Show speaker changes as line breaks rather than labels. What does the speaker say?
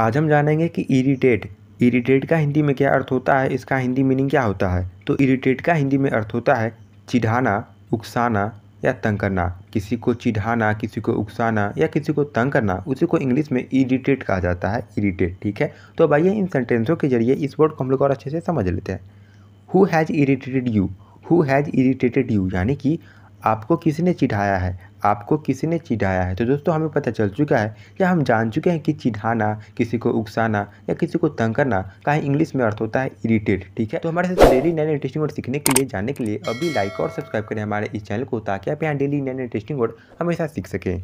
आज हम जानेंगे कि इरीटेट इरीटेट का हिंदी में क्या अर्थ होता है इसका हिंदी मीनिंग क्या होता है तो इरीटेट का हिंदी में अर्थ होता है चिढ़ाना उकसाना या तंग करना किसी को चिढ़ाना किसी को उकसाना या किसी को तंग करना उसी को इंग्लिश में इरीटेट कहा जाता है इरीटेट ठीक है तो अब आइए इन सेंटेंसों के जरिए इस वर्ड को हम लोग और अच्छे से समझ लेते हैं who has irritated you who has irritated you यानी कि आपको किसने चिढ़ाया है आपको किसने चिढ़ाया है तो दोस्तों हमें पता चल चुका है या हम जान चुके हैं कि चिढ़ाना किसी को उकसाना या किसी को तंग करना का इंग्लिश में अर्थ होता है इरिटेट ठीक है तो हमारे साथ डेली नए इंटरेस्टिंग वर्ड सीखने के लिए जानने के लिए अभी लाइक और सब्सक्राइब करें हमारे इस चैनल को ताकि आप यहाँ डेली नए इंटरेस्टिंग
वर्ड
हमेशा सीख सकें